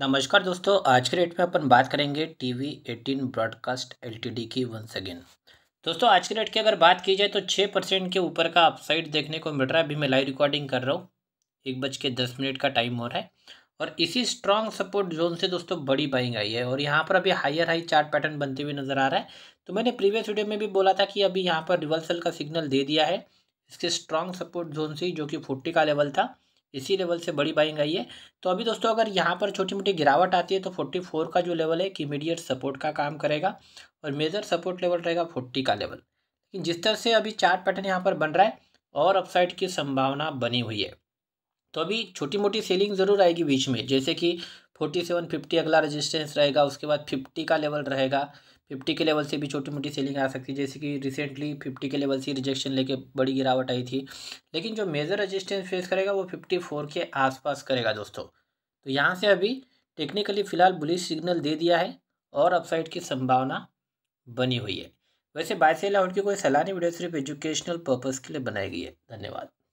नमस्कार दोस्तों आज के डेट में अपन बात करेंगे टीवी 18 ब्रॉडकास्ट एलटीडी की वंस अगेन दोस्तों आज के डेट की अगर बात की जाए तो छः परसेंट के ऊपर का अपसाइड देखने को मिल रहा है अभी मैं लाइव रिकॉर्डिंग कर रहा हूँ एक बज के दस मिनट का टाइम हो रहा है और इसी स्ट्रॉन्ग सपोर्ट जोन से दोस्तों बड़ी बाइंग आई है और यहाँ पर अभी हायर हाई चार्ट पैटर्न बनते हुए नजर आ रहा है तो मैंने प्रीवियस वीडियो में भी बोला था कि अभी यहाँ पर रिवर्सल का सिग्नल दे दिया है इसके स्ट्रॉन्ग सपोर्ट जोन से जो कि फोर्टी का लेवल था इसी लेवल से बड़ी बाइंग आई है तो अभी दोस्तों अगर यहाँ पर छोटी मोटी गिरावट आती है तो 44 का जो लेवल है एक इमीडिएट सपोर्ट का काम करेगा और मेजर सपोर्ट लेवल रहेगा 40 का लेवल लेकिन जिस तरह से अभी चार्ट पैटर्न यहाँ पर बन रहा है और अपसाइड की संभावना बनी हुई है तो अभी छोटी मोटी सेलिंग ज़रूर आएगी बीच में जैसे कि फोर्टी सेवन फिफ्टी अगला रजिस्टेंस रहेगा उसके बाद फिफ्टी का लेवल रहेगा फिफ्टी के लेवल से भी छोटी मोटी सेलिंग आ सकती है जैसे कि रिसेंटली फिफ्टी के लेवल से रिजेक्शन लेके बड़ी गिरावट आई थी लेकिन जो मेजर रजिस्टेंस फेस करेगा वो फिफ्टी फोर के आसपास करेगा दोस्तों तो यहाँ से अभी टेक्निकली फ़िलहाल बुलिश सिग्नल दे दिया है और अपसाइड की संभावना बनी हुई है वैसे बाय सेल की कोई सलाह नहीं वीडियो सिर्फ एजुकेशनल पर्पज़ के लिए बनाई गई है धन्यवाद